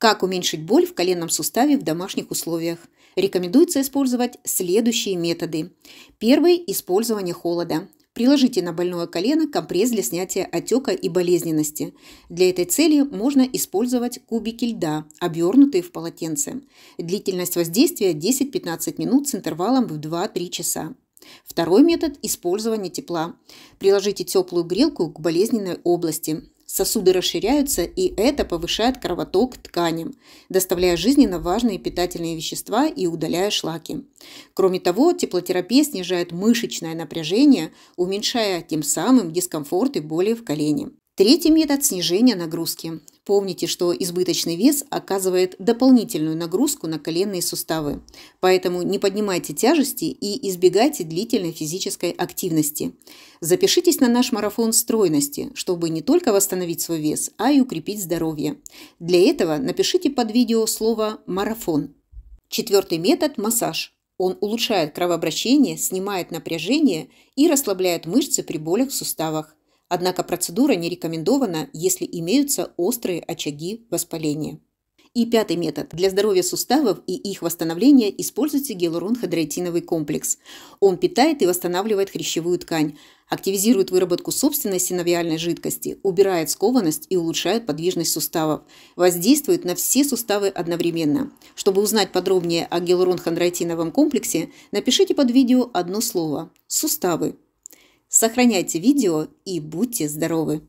Как уменьшить боль в коленном суставе в домашних условиях? Рекомендуется использовать следующие методы. Первый – использование холода. Приложите на больное колено компресс для снятия отека и болезненности. Для этой цели можно использовать кубики льда, обернутые в полотенце. Длительность воздействия 10-15 минут с интервалом в 2-3 часа. Второй метод – использование тепла. Приложите теплую грелку к болезненной области. Сосуды расширяются, и это повышает кровоток тканям, доставляя жизненно важные питательные вещества и удаляя шлаки. Кроме того, теплотерапия снижает мышечное напряжение, уменьшая тем самым дискомфорт и боли в колене. Третий метод – снижение нагрузки. Помните, что избыточный вес оказывает дополнительную нагрузку на коленные суставы. Поэтому не поднимайте тяжести и избегайте длительной физической активности. Запишитесь на наш марафон стройности, чтобы не только восстановить свой вес, а и укрепить здоровье. Для этого напишите под видео слово «марафон». Четвертый метод – массаж. Он улучшает кровообращение, снимает напряжение и расслабляет мышцы при болях в суставах. Однако процедура не рекомендована, если имеются острые очаги воспаления. И пятый метод. Для здоровья суставов и их восстановления используйте гиалурон-хадреотиновый комплекс. Он питает и восстанавливает хрящевую ткань, активизирует выработку собственной синовиальной жидкости, убирает скованность и улучшает подвижность суставов. Воздействует на все суставы одновременно. Чтобы узнать подробнее о гиалурон-хадреотиновом комплексе, напишите под видео одно слово – суставы. Сохраняйте видео и будьте здоровы!